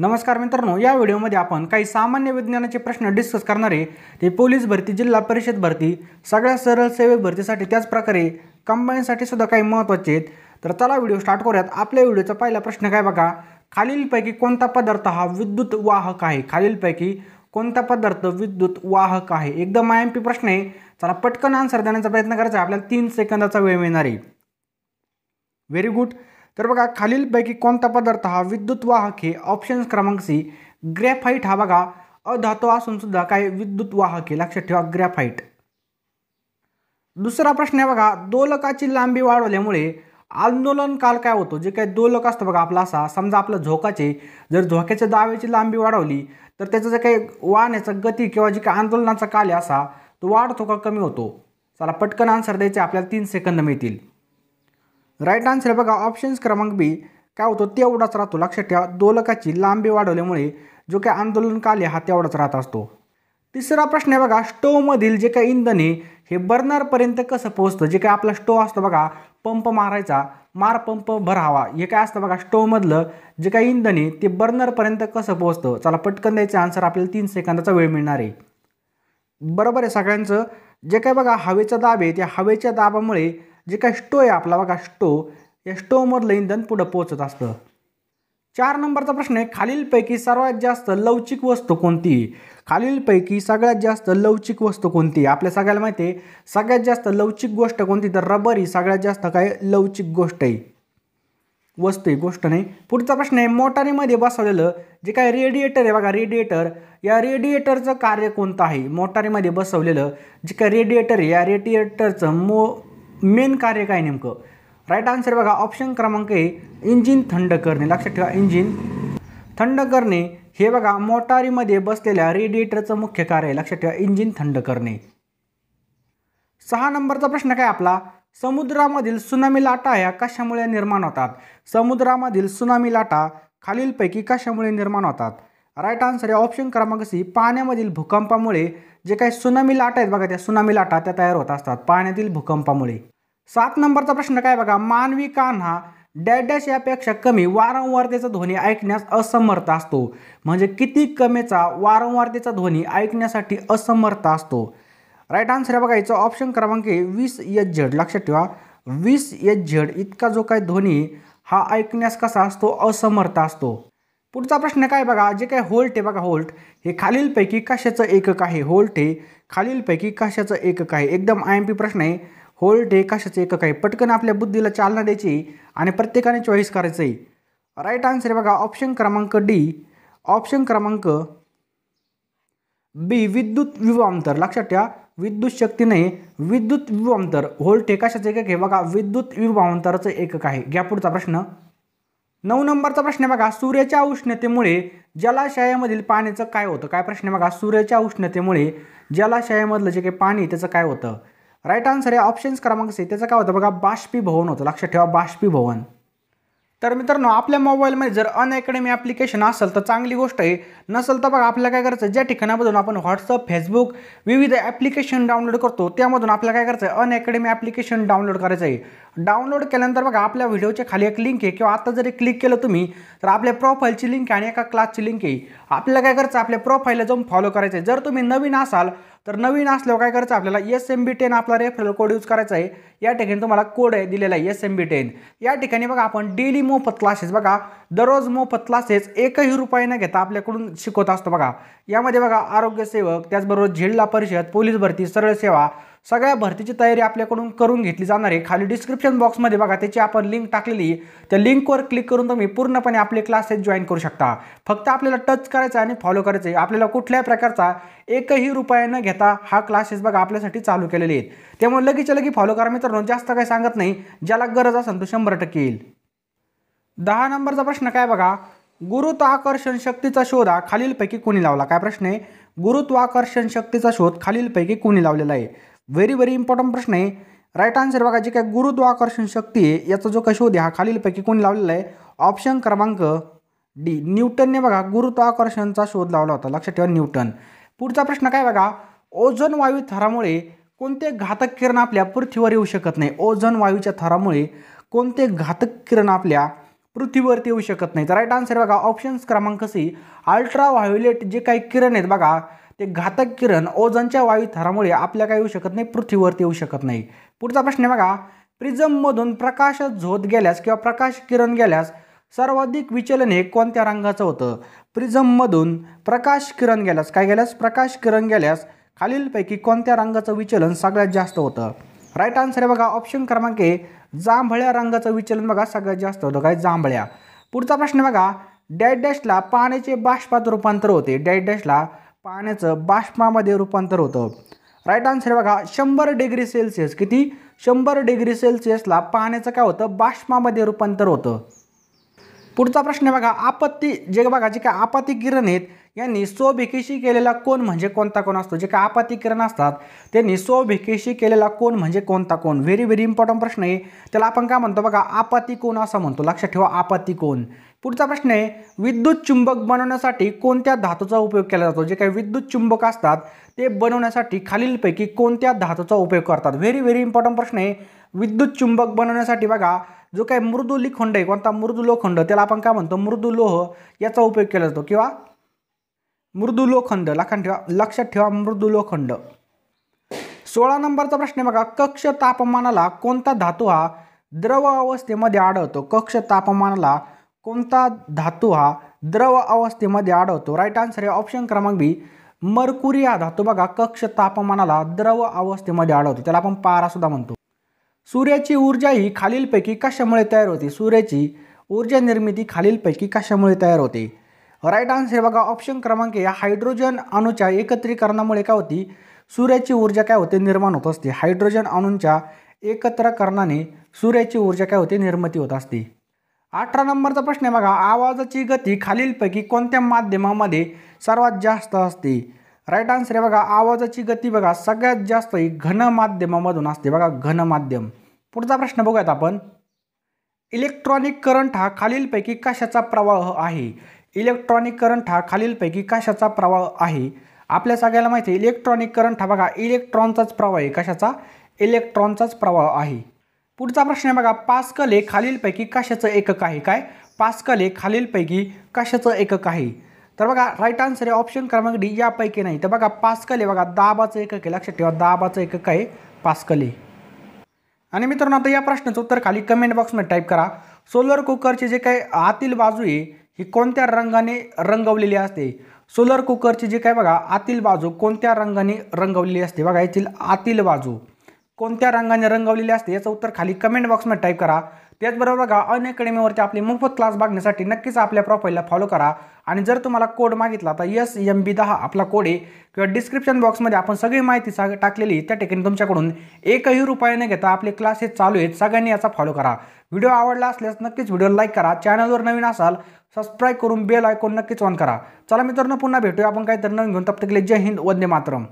नमस्कार मित्रांनो या व्हिडिओमध्ये आपण काही सामान्य विज्ञानाचे प्रश्न डिस्कस करणारे ते पोलीस भरती जिल्हा परिषद भरती सगळ्या सरळ सेवे भरतीसाठी त्याचप्रकारे कंबाईनसाठी सुद्धा काही महत्त्वाचे आहेत तर चला व्हिडिओ स्टार्ट करूयात आपल्या व्हिडिओचा पहिला प्रश्न काय बघा खालीलपैकी कोणता पदार्थ हा विद्युत वाहक आहे खालीलपैकी कोणता पदार्थ विद्युत वाहक आहे एकदम आय एम पी प्रश्न आहे चला पटकन आन्सर देण्याचा प्रयत्न करायचा आपल्याला तीन सेकंदाचा वेळ मिळणार आहे व्हेरी गुड तर बघा खालीलपैकी कोणता पदार्थ हा विद्युत वाहक हे ऑप्शन क्रमांक सी ग्रॅफाईट हा बघा अधातू असून सुद्धा काय विद्युत वाहक हे लक्षात ठेवा ग्रॅफाईट दुसरा प्रश्न आहे बघा दोलकाची लांबी वाढवल्यामुळे आंदोलन काल काय होतो जे काय दोलक असतं बघा आपला असा समजा आपलं झोकाचे जर झोक्याच्या दावेची लांबी वाढवली तर त्याचं जे काही वाहण्याचा गती किंवा जे काही आंदोलनाचा काल असा तो वाढतो का कमी होतो चला पटकन आन्सर द्यायचे आपल्याला तीन सेकंद मिळतील राईट आन्सर बघा ऑप्शन्स क्रमांक बी काय होतो तेवढाच राहतो लक्षात ठेवा दोलकाची लांबी वाढवल्यामुळे जो काय आंदोलन काल हा तेवढाच राहत असतो तिसरा प्रश्न आहे बघा स्टोवमधील जे काही आहे हे बर्नरपर्यंत कसं पोहोचतं जे काय आपला स्टोव असतो बघा पंप मारायचा मार पंप भरावा हे काय असतं बघा स्टोवमधलं जे काही इंधन आहे ते बर्नरपर्यंत कसं पोहोचतं चला पटकन द्यायचं आन्सर आपल्याला तीन सेकंदाचा वेळ मिळणार आहे बरोबर आहे सगळ्यांचं जे काही बघा हवेचा दाब आहे त्या हवेच्या दाबामुळे जे काय स्टो आहे आपला बघा स्टो या स्टोमधलं इंधन पुढं पोचत असतं चार नंबरचा प्रश्न आहे खालीलपैकी सर्वात जास्त लवचिक वस्तू कोणती खालीलपैकी सगळ्यात जास्त लवचिक वस्तू कोणती आपल्या सगळ्याला माहिती आहे सगळ्यात जास्त लवचिक गोष्ट कोणती तर रबर ही सगळ्यात जास्त काय लवचिक गोष्ट आहे वस्तू आहे गोष्ट नाही पुढचा प्रश्न आहे मोटारीमध्ये बसवलेलं जे काय रेडिएटर आहे बघा रेडिएटर या रेडिएटरचं कार्य कोणतं आहे मोटारीमध्ये बसवलेलं जे काय रेडिएटर आहे या रेडिएटरचं मो मेन कार्य काय नेमकं राईट आन्सर बघा ऑप्शन क्रमांक आहे इंजिन थंड करणे लक्षात ठेवा इंजिन थंड करणे हे बघा मोटारीमध्ये बसलेल्या रेडिएटरचं मुख्य कार्य आहे लक्षात ठेवा इंजिन थंड करणे सहा नंबरचा प्रश्न काय आपला समुद्रामधील सुनामी लाटा ह्या कशामुळे निर्माण होतात समुद्रामधील सुनामी लाटा खालीलपैकी कशामुळे निर्माण होतात राईट आन्सर आहे ऑप्शन क्रमांक सी पाण्यामधील भूकंपामुळे जे काही सुनामी लाटा आहेत बघा त्या सुनामी लाटा त्या तयार होत असतात पाण्यातील भूकंपामुळे सात नंबरचा प्रश्न काय बघा मानवी कान हा डॅडॅश यापेक्षा कमी वारंवारतेचा ध्वनी ऐकण्यास असमर्थ असतो म्हणजे किती कमीचा वारंवारतेचा ध्वनी ऐकण्यासाठी असमर्थ असतो राईट आन्सर आहे याचा ऑप्शन क्रमांक वीस एच झेड लक्षात ठेवा वीस एच झेड इतका जो काय ध्वनी हा ऐकण्यास कसा असतो असमर्थ असतो पुढचा प्रश्न काय बघा जे काय होल्ट आहे बघा होल्ट हे खालीलपैकी कशाचं एकक आहे होल्ट हे खालीलपैकी कशाचं एकक आहे एकदम आय एम पी प्रश्न आहे होल डे कशाचं एकक आहे पटकन आपल्या बुद्धीला चालना द्यायची आणि प्रत्येकाने चॉईस करायचं आहे राईट आन्सर आहे बघा ऑप्शन क्रमांक डी ऑप्शन क्रमांक बी विद्युत विवांतर लक्षात ठेवा विद्युत शक्तीने विद्युत विवांतर होल ठेकाशाचं एकक आहे बघा विद्युत विवाहांतराचं एकक आहे घ्या पुढचा प्रश्न नऊ नंबरचा प्रश्न बघा सूर्याच्या उष्णतेमुळे जलाशयामधील पाण्याचं काय होतं काय प्रश्न आहे बघा सूर्याच्या उष्णतेमुळे जलाशयामधलं जे काही पाणी त्याचं काय होतं राईट आन्सर आहे ऑप्शन्स क्रमांक सी त्याचं काय होतं बघा बाष्पीभवन होतं लक्षात ठेवा बाष्पीभवन तर मित्रांनो आपल्या मोबाईलमध्ये जर अन ॲप्लिकेशन असेल तर चांगली गोष्ट आहे नसेल तर बघा आपल्याला काय करायचं ज्या ठिकाणामधून आपण व्हॉट्सअप फेसबुक विविध ॲप्लिकेशन डाउनलोड करतो त्यामधून आपल्याला काय करायचं आहे अन ॲप्लिकेशन डाउनलोड करायचं आहे डाउनलोड केल्यानंतर बघा आपल्या व्हिडिओच्या खाली एक लिंक आहे किंवा आता जरी क्लिक केलं तुम्ही तर आपल्या प्रोफाईलची लिंक आहे आणि एका क्लासची लिंक आहे आपल्याला काय करायचं आपल्या प्रोफाईलला जाऊन फॉलो करायचं आहे जर तुम्ही नवीन असाल तर नवीन असल्यावर काय करायचं आपल्याला एस एम बी टेन आपला रेफरल कोड यूज करायचा आहे या ठिकाणी तुम्हाला कोड आहे दिलेला आहे एस एम बी टेन या ठिकाणी बघा आपण डेली मोफत क्लासेस बघा दररोज मोफत क्लासेस एकही रुपये न घेता आपल्याकडून शिकवत असतो बघा यामध्ये बघा आरोग्यसेवक त्याचबरोबर जिल्हा परिषद पोलीस भरती सरळ सेवा सगळ्या भरतीची तयारी आपल्याकडून करून घेतली जाणार आहे खाली डिस्क्रिप्शन बॉक्समध्ये बघा त्याची आपण लिंक टाकलेली आहे त्या लिंकवर क्लिक करून तुम्ही पूर्णपणे आपले क्लासेस जॉईन करू शकता फक्त आपल्याला टच करायचं आणि फॉलो करायचं आहे आपल्याला कुठल्याही प्रकारचा एकही रुपया न घेता हा क्लासेस बघा आपल्यासाठी चालू केलेले आहेत त्यामुळे लगेच्या लगी फॉलो करा मित्रांनो जास्त काही सांगत नाही ज्याला गरज असेल तो शंभर टक्के येईल दहा नंबरचा प्रश्न काय बघा गुरुत्वाकर्षण शक्तीचा शोधा खालीलपैकी कोणी लावला काय प्रश्न आहे गुरुत्वाकर्षण शक्तीचा शोध खालीलपैकी कोणी लावलेला आहे व्हेरी व्हेरी इम्पॉर्टंट प्रश्न आहे राईट आन्सर बघा जे काय गुरुत्वाकर्षण शक्ती आहे याचा जो काही शोध हा खालीलपैकी कोणी लावलेला आहे ऑप्शन क्रमांक डी न्यूटनने बघा गुरुत्वाकर्षणचा शोध लावला होता लक्षात ठेवा न्यूटन पुढचा प्रश्न काय बघा ओझोन वायू थरामुळे कोणते घातक किरण आपल्या पृथ्वीवर येऊ शकत नाही ओझोन वायूच्या थरामुळे कोणते घातक किरण आपल्या पृथ्वीवरती येऊ शकत नाही तर राईट आन्सर बघा ऑप्शन्स क्रमांक सी अल्ट्रा व्हायोलेट जे काही किरण आहेत बघा ते घातक किरण ओझनच्या वायू थरामुळे आपल्या काय येऊ शकत नाही पृथ्वीवरती येऊ शकत नाही पुढचा प्रश्न बघा प्रिझममधून प्रकाश झोत गेल्यास किंवा प्रकाश किरण गेल्यास सर्वाधिक विचलन हे कोणत्या रंगाचं होतं प्रिझममधून प्रकाश किरण गेल्यास काय गेल्यास प्रकाश किरण गेल्यास खालीलपैकी कोणत्या रंगाचं विचलन सगळ्यात जास्त होतं राईट आन्सर आहे बघा ऑप्शन क्रमांक आहे जांभळ्या रंगाचं विचलन बघा सगळ्यात जास्त होतं काय जांभळ्या पुढचा प्रश्न बघा डॅश डॅशला पाण्याचे बाष्पात रूपांतर होते डॅड डॅशला पाण्याचं बाष्पामध्ये रूपांतर होतं राईट आन्सर बघा शंभर डिग्री सेल्सिअस किती शंभर डिग्री सेल्सिअसला पाण्याचं काय होतं बाष्पामध्ये रूपांतर होतं पुढचा प्रश्न बघा आपत्ती जे बघा जे काय आपत्ती किरण आहेत यांनी सोभिकेशी केलेला कोण म्हणजे कोणता कोण असतो जे काय आपत्ती किरण असतात त्यांनी सोभिकेशी केलेला कोण म्हणजे कोणता कोण व्हेरी व्हेरी इम्पॉर्टंट प्रश्न आहे त्याला आपण काय म्हणतो बघा आपत्ती कोण असं म्हणतो लक्षात ठेवा आपत्ती कोण पुढचा प्रश्न आहे विद्युत चुंबक बनवण्यासाठी कोणत्या धातूचा उपयोग केला जातो जे काही विद्युत चुंबक असतात ते बनवण्यासाठी खालीलपैकी कोणत्या धातूचा उपयोग करतात व्हेरी व्हेरी इम्पॉर्टंट प्रश्न आहे विद्युत चुंबक बनवण्यासाठी बघा जो काय मृदू लिखंड आहे कोणता मृदू लोखंड त्याला आपण काय म्हणतो मृदू लोह याचा उपयोग केला जातो किंवा मृदू लोखंड लखान ठेवा लक्षात ठेवा मृदू लोखंड सोळा नंबरचा प्रश्न आहे बघा कक्ष तापमानाला कोणता धातू हा द्रव अवस्थेमध्ये आढळतो कक्ष तापमानाला कोणता धातू हा द्रव अवस्थेमध्ये आढळतो राईट आन्सर आहे ऑप्शन क्रमांक बी मरकुरी हा धातू बघा कक्ष तापमानाला द्रव अवस्थेमध्ये आढळतो त्याला आपण पारा सुद्धा म्हणतो सूर्याची ऊर्जा ही खालीलपैकी कशामुळे तयार होते सूर्याची ऊर्जा निर्मिती खालीलपैकी कशामुळे तयार होते राईट आन्सर बघा ऑप्शन क्रमांक या हायड्रोजन अणूच्या एकत्रीकरणामुळे काय होती सूर्याची ऊर्जा काय होते निर्माण होत असते हायड्रोजन अणूंच्या एकत्रकरणाने सूर्याची ऊर्जा काय होते निर्मिती होत असते अठरा नंबरचा प्रश्न आहे बघा आवाजाची गती खालीलपैकी कोणत्या माध्यमामध्ये सर्वात जास्त असते राईट आन्सर आहे बघा आवाजाची गती बघा सगळ्यात जास्त ही घन माध्यमामधून असते बघा घन माध्यम पुढचा प्रश्न बघूयात आपण इलेक्ट्रॉनिक करंट हा खालीलपैकी कशाचा प्रवाह आहे इलेक्ट्रॉनिक करंट हा खालीलपैकी कशाचा प्रवाह आहे आपल्या सगळ्याला माहिती आहे इलेक्ट्रॉनिक करंट हा बघा इलेक्ट्रॉनचाच प्रवाह आहे कशाचा इलेक्ट्रॉनचाच प्रवाह आहे पुढचा प्रश्न आहे बघा पास्कल हे खालीलपैकी कशाचं एकक आहे काय पास्कल हे खालीलपैकी कशाचं एकक आहे तर बघा राईट आन्सर आहे ऑप्शन क्रमांक डी यापैकी नाही तर बघा पास्कल आहे बघा दाबाचं एकक आहे लक्षात ठेवा दाबाचं एकक आहे पास्कल आहे आणि मित्रांनो आता या प्रश्नाचं उत्तर खाली कमेंट बॉक्समध्ये टाईप करा सोलर कुकरची जे काही आतील बाजू आहे ही कोणत्या रंगाने रंगवलेली असते सोलर कुकरची जी काय बघा आतील बाजू कोणत्या रंगाने रंगवलेली असते बघा यातील आतील बाजू कोणत्या रंगाने रंगवलेली असते याचं उत्तर खाली कमेंट बॉक्समध्ये टाईप करा त्याचबरोबर का अन अकॅडमीवरती आपले मोफत क्लास बघण्यासाठी नक्कीच आपल्या प्रोफाईलला फॉलो करा आणि जर तुम्हाला कोड मागितला तर यस एम बी दहा आपला कोड आहे किंवा डिस्क्रिप्शन बॉक्समध्ये आपण सगळी माहिती सा टाकलेली त्या ठिकाणी तुमच्याकडून एकही रुपया न घेता आपले क्लासेस चालू आहेत सगळ्यांनी याचा फॉलो करा व्हिडिओ आवडला असल्यास नक्कीच व्हिडिओ लाईक करा चॅनलवर नवीन असाल सबस्क्राईब करून बेल आयकॉन नक्कीच ऑन करा चला मित्रांनो पुन्हा भेटूया आपण काहीतरी नवीन घेऊन तप्तकले जय हिंद वंदे मातरम